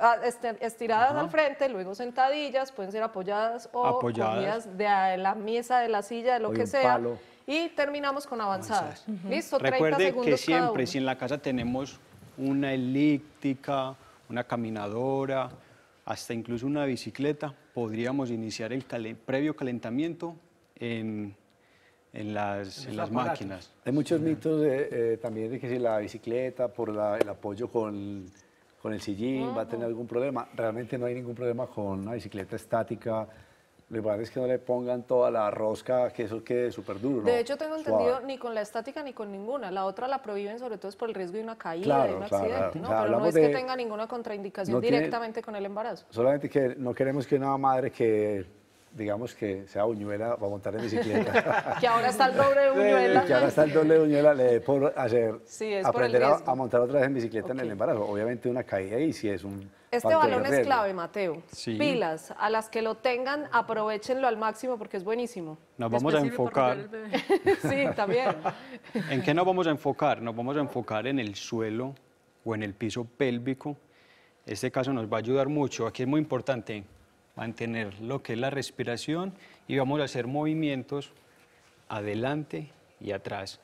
ah, este, estiradas al frente, luego sentadillas, pueden ser apoyadas o apoyadas. de la mesa, de la silla, de lo que sea y terminamos con avanzadas. ¿Listo? Recuerde que siempre, si en la casa tenemos una elíptica, una caminadora, hasta incluso una bicicleta, podríamos iniciar el previo calentamiento en, las, máquinas. Hay muchos mitos eh, también de que si la bicicleta, por el apoyo con, el sillín, va a tener algún problema. Realmente no hay ningún problema con una bicicleta estática lo importante es que no le pongan toda la rosca, que eso quede súper duro. De hecho, tengo entendido ni con la estática ni con ninguna. La otra la prohíben sobre todo es por el riesgo de una caída, de un accidente. ¿no? Pero no es que tenga ninguna contraindicación directamente con el embarazo. Solamente que no queremos que una madre que digamos que sea Uñuela va a montar en bicicleta. que ahora está el doble de Uñuela. que ahora está el doble de Uñuela, le por hacer, sí, aprender por a, a, montar otra vez en bicicleta en el embarazo. Obviamente una caída y si es un... Este balón es clave, Mateo. Pilas, a las que lo tengan, aprovechenlo al máximo porque es buenísimo. Nos vamos a enfocar... sí, también. ¿En qué nos vamos a enfocar? Nos vamos a enfocar en el suelo o en el piso pélvico. Este caso nos va a ayudar mucho. Aquí es muy importante mantener lo que es la respiración y vamos a hacer movimientos adelante y atrás.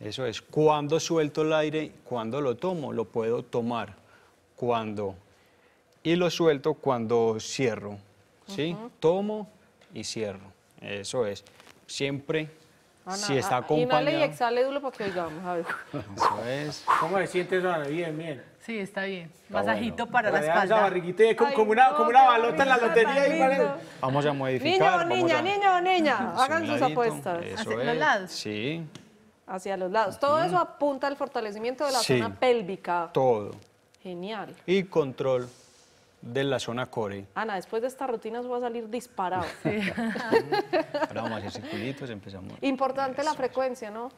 Eso es, cuando suelto el aire, cuando lo tomo, lo puedo tomar, cuando, y lo suelto cuando cierro, ¿sí? Tomo y cierro, eso es, siempre ah, si está ah, acompañado. y exhale duro para que oigamos, a Eso es. ¿Cómo se sientes, Ana? Bien, bien. Sí, está bien. Masajito para la espalda. barriguita eh, como, como, una, como una balota en la lotería. Vamos a modificar. Niño, niña, niño niño, niña, hagan sus apuestas. Hacia los lados. Sí. Hacia los lados. Todo eso apunta al fortalecimiento de la zona pélvica. Todo. Genial. Y control de la zona core. Ana, después de esta rutina se va a salir disparado. Ahora vamos a hacer circulitos, empezamos. Importante la frecuencia, ¿no?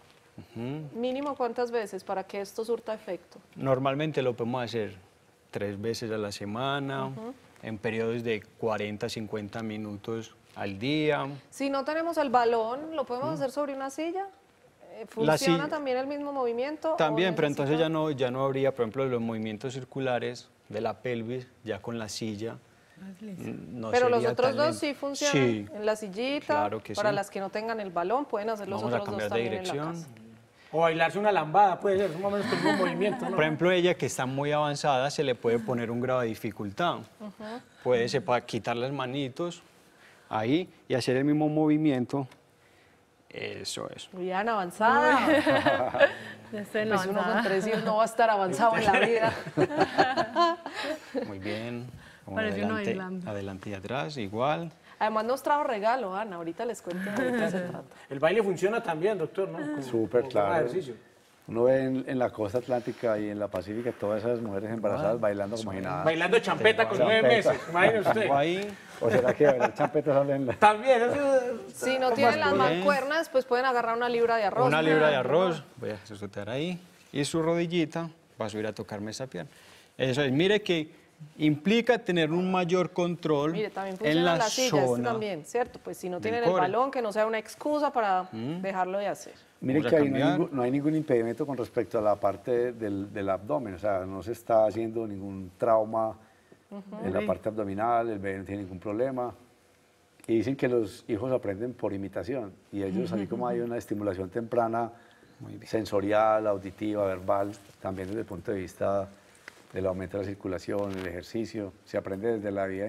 ¿Mínimo cuántas veces para que esto surta efecto? Normalmente lo podemos hacer tres veces a la semana, en periodos de 40, 50 minutos al día. Si no tenemos el balón, ¿lo podemos hacer sobre una silla? Eh, ¿Funciona también el mismo movimiento? También, pero entonces ya no, ya no habría, por ejemplo, los movimientos circulares de la pelvis ya con la silla. Ah, pero los otros dos sí funcionan en la sillita. para las que no tengan el balón pueden hacer los otros dos también dirección. En o bailarse una lambada, puede ser, es más menos un movimiento, Por ejemplo, ella que está muy avanzada, se le puede poner un grado de dificultad. Puede se, para quitar las manitos ahí y hacer el mismo movimiento. Eso es. Bien avanzada. pues uno con tres no va a estar avanzado en la vida. muy bien. Adelante, adelante y atrás, igual. Además nos trajo regalo, Ana, ahorita les cuento El baile funciona también, doctor, ¿no? Súper, claro. Ejercicio. Uno ve en, la costa atlántica y en la pacífica todas esas mujeres embarazadas ah. bailando como si nada. Bailando champeta con nueve meses, imagínese usted. ¿O será que las champetas la... También. Eso, si no tienen las mancuernas, pues pueden agarrar una libra de arroz. Una libra de arroz, voy a sujetar ahí. Y su rodillita va a subir a tocarme esa pierna. Eso es, mire que implica tener un mayor control en la las también, ¿cierto? Pues si no tienen el balón, que no sea una excusa para mm. dejarlo de hacer. Mire que no, hay ningún, impedimento con respecto a la parte del, abdomen, o sea, no se está haciendo ningún trauma en la parte abdominal, el bebé no tiene ningún problema. Y dicen que los hijos aprenden por imitación y ellos, así como hay una estimulación temprana, sensorial, auditiva, verbal, también desde el punto de vista del aumento de la circulación, el ejercicio, se aprende desde la vida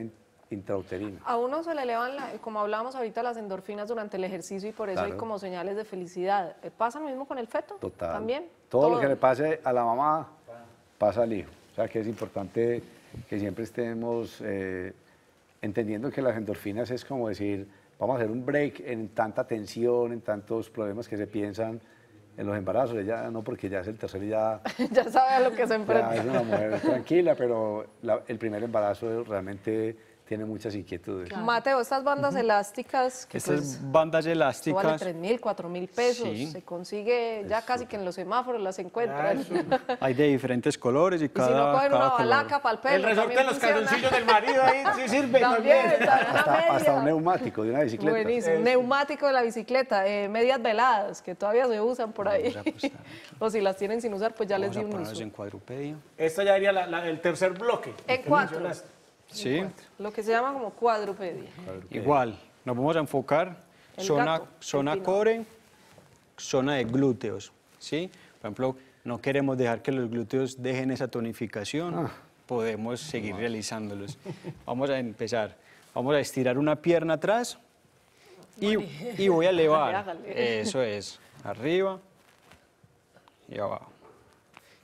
intrauterina. A uno se le elevan, como hablábamos ahorita, las endorfinas durante el ejercicio y por eso hay como señales de felicidad. Eh, ¿Pasa lo mismo con el feto? Total. ¿También? Todo, lo que le pase a la mamá pasa al hijo. O sea que es importante que siempre estemos eh, entendiendo que las endorfinas es como decir, vamos a hacer un break en tanta tensión, en tantos problemas que se piensan en los embarazos, ella no, porque ya es el tercero y ya... ya sabe lo que se enfrenta. es una mujer tranquila, pero el primer embarazo es realmente tiene muchas inquietudes. Mateo, estas bandas elásticas... Que estas pues, bandas elásticas... Vale 3 mil, 4 mil pesos, se consigue ya casi que en los semáforos las encuentran. Ah, Hay de diferentes colores y cada... Y si no cogen una balaca para el El resorte de los calzoncillos del marido ahí sí sirve también. también. Hasta, un neumático de una bicicleta. Buenísimo, neumático de la bicicleta, eh, medias veladas que todavía se usan por ahí. o si las tienen sin usar, pues ya les di un uso. en cuadrupedio. Esta ya sería el tercer bloque. En cuatro lo que se llama como cuadrupedia. Igual, nos vamos a enfocar en zona, zona core, zona de glúteos, ¿sí? Por ejemplo, no queremos dejar que los glúteos dejen esa tonificación, ah. podemos seguir realizándolos. Vamos a empezar. Vamos a estirar una pierna atrás y, y voy a elevar. Eso es, arriba y abajo.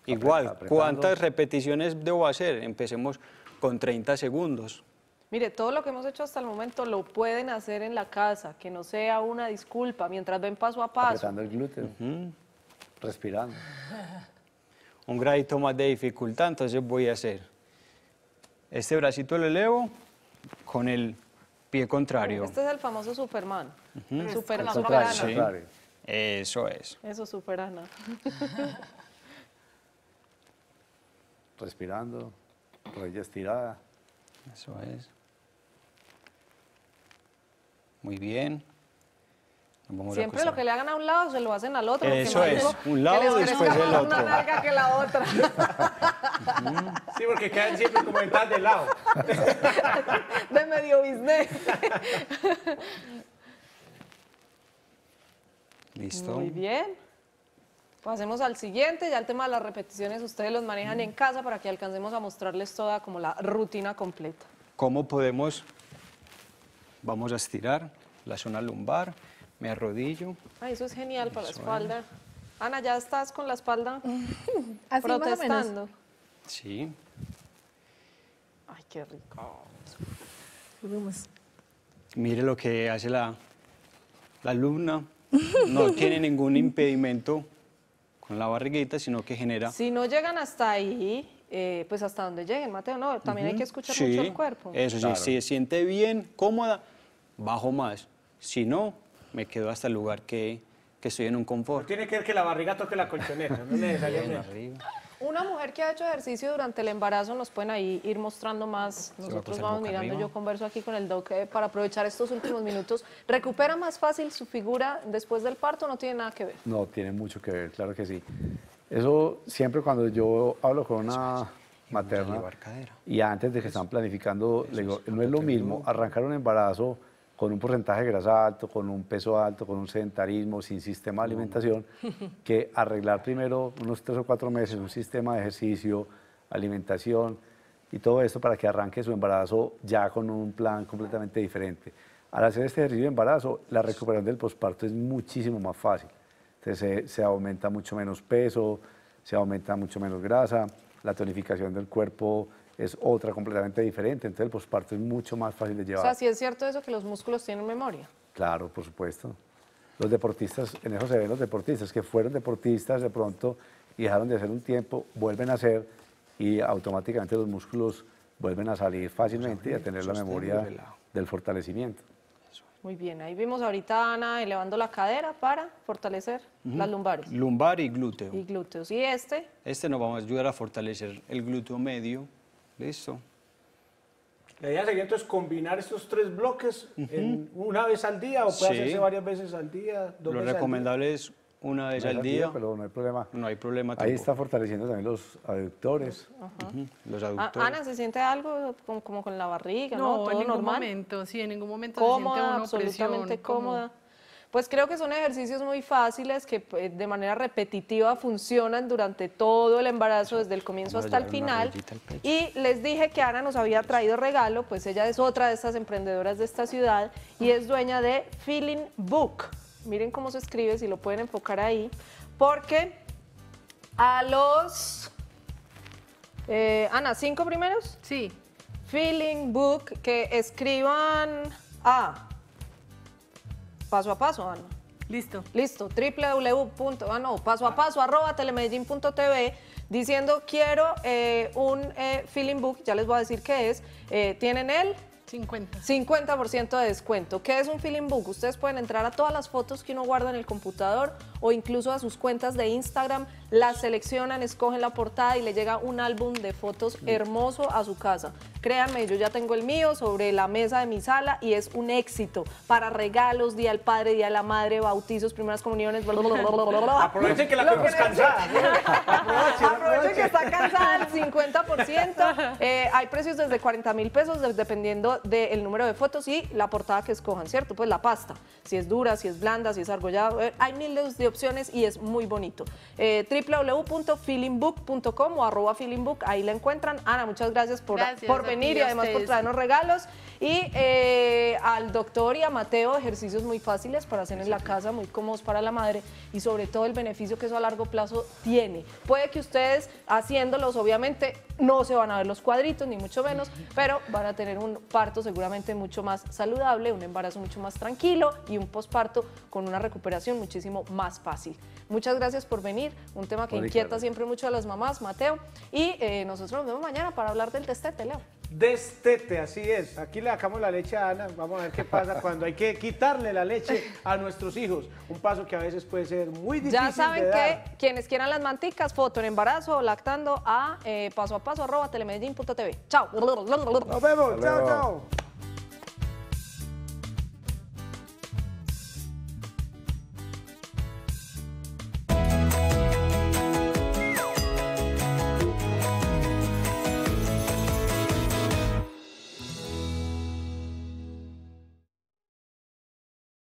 Igual, ¿cuántas repeticiones debo hacer? Empecemos con 30 segundos. Mire, todo lo que hemos hecho hasta el momento lo pueden hacer en la casa, que no sea una disculpa, mientras ven paso a paso. Apretando el glúteo, respirando. Un gradito más de dificultad, entonces voy a hacer este bracito lo elevo con el pie contrario. Este es el famoso Superman. Superman. Eso es. Eso es. Eso, Superana. Respirando. Reyes tirada. Eso es. Muy bien. Siempre lo que le hagan a un lado se lo hacen al otro. Eso es, un lado después el otro. Una larga que la otra. sí, porque quedan siempre como tal de lado. de medio business. Listo. Muy bien. Pasemos al siguiente, ya el tema de las repeticiones ustedes los manejan en casa para que alcancemos a mostrarles toda como la rutina completa. ¿Cómo podemos? Vamos a estirar la zona lumbar, me arrodillo. Ah, eso es genial para la espalda. Ana, ¿ya estás con la espalda protestando? Sí. Ay, qué rico. Mire lo que hace la, la alumna. No tiene ningún impedimento la barriguita, sino que genera... Si no llegan hasta ahí, eh, pues hasta donde lleguen, Mateo, no, también hay que escuchar mucho el cuerpo. Eso sí, si se siente bien, cómoda, bajo más. Si no, me quedo hasta el lugar que, que estoy en un confort. tiene que ver que la barriga toque la colchoneta, no Una mujer que ha hecho ejercicio durante el embarazo, nos pueden ahí ir mostrando más. Nosotros vamos mirando, yo converso aquí con el doc eh, para aprovechar estos últimos minutos. ¿Recupera más fácil su figura después del parto no tiene nada que ver? No, tiene mucho que ver, claro que sí. Eso siempre cuando yo hablo con una materna y antes de que están planificando, le digo, no es lo mismo arrancar un embarazo con un porcentaje de grasa alto, con un peso alto, con un sedentarismo, sin sistema de alimentación, que arreglar primero unos tres o cuatro meses un sistema de ejercicio, alimentación y todo esto para que arranque su embarazo ya con un plan completamente diferente. Al hacer este ejercicio de embarazo, la recuperación del posparto es muchísimo más fácil. Entonces se, se aumenta mucho menos peso, se aumenta mucho menos grasa, la tonificación del cuerpo es otra completamente diferente. Entonces el pues, posparto es mucho más fácil de llevar. O sea, si es cierto eso que los músculos tienen memoria. Claro, por supuesto. Los deportistas, en eso se ven los deportistas, que fueron deportistas de pronto y dejaron de hacer un tiempo, vuelven a hacer y automáticamente los músculos vuelven a salir fácilmente y a tener la memoria del fortalecimiento. Muy bien, ahí vimos ahorita a Ana elevando la cadera para fortalecer la las lumbares. Lumbar y glúteo. Y glúteos. ¿Y este? Este nos va a ayudar a fortalecer el glúteo medio, Listo. La idea siguiente es combinar estos tres bloques una vez al día o puede hacerse varias veces al día. Lo recomendable es una vez, al día, Pero no hay problema. No hay problema. Ahí está fortaleciendo también los aductores. Ah, Ana, ¿se siente algo como, con la barriga? No, en ningún normal? momento, sí, en ningún momento cómoda, se siente absolutamente cómoda. Pues creo que son ejercicios muy fáciles que eh, de manera repetitiva funcionan durante todo el embarazo, desde el comienzo hasta el final. Y les dije que Ana nos había traído regalo, pues ella es otra de estas emprendedoras de esta ciudad y es dueña de Feeling Book. Miren cómo se escribe, si lo pueden enfocar ahí, porque a los... Eh, Ana, ¿cinco primeros? Sí. Feeling Book, que escriban a paso a paso, Ana. Listo. Listo, www. Ah, paso a paso, diciendo quiero eh, un eh, feeling book, ya les voy a decir qué es. Eh, tienen el 50. 50% de descuento. ¿Qué es un feeling book? Ustedes pueden entrar a todas las fotos que uno guarda en el computador, o incluso a sus cuentas de Instagram, la seleccionan, escogen la portada y le llega un álbum de fotos hermoso a su casa. Créanme, yo ya tengo el mío sobre la mesa de mi sala y es un éxito para regalos, día al padre, día a la madre, bautizos, primeras comuniones. Aprovechen que la tenemos cansada. aprovechen, que está cansada 50%. Eh, hay precios desde 40 mil pesos dependiendo del número de fotos y la portada que escojan, ¿cierto? Pues la pasta. Si es dura, si es blanda, si es argollada, eh, hay miles de opciones y es muy bonito. Eh, www.feelingbook.com o arroba feelingbook, ahí la encuentran. Ana, muchas gracias por, por venir y además por traernos regalos. Y eh, al doctor y a Mateo, ejercicios muy fáciles para hacer en la casa, muy cómodos para la madre y sobre todo el beneficio que eso a largo plazo tiene. Puede que ustedes haciéndolos, obviamente, no se van a ver los cuadritos, ni mucho menos, pero van a tener un parto seguramente mucho más saludable, un embarazo mucho más tranquilo y un posparto con una recuperación muchísimo más fácil. Muchas gracias por venir, un tema que inquieta siempre mucho a las mamás, Mateo. Y eh, nosotros nos vemos mañana para hablar del destete, Leo. Destete, así es. Aquí le sacamos la leche a Ana. Vamos a ver qué pasa cuando hay que quitarle la leche a nuestros hijos. Un paso que a veces puede ser muy difícil. Ya saben que quienes quieran las manticas, foto en embarazo, lactando a eh, paso a paso arroba Chao. Nos vemos. Chao, chao.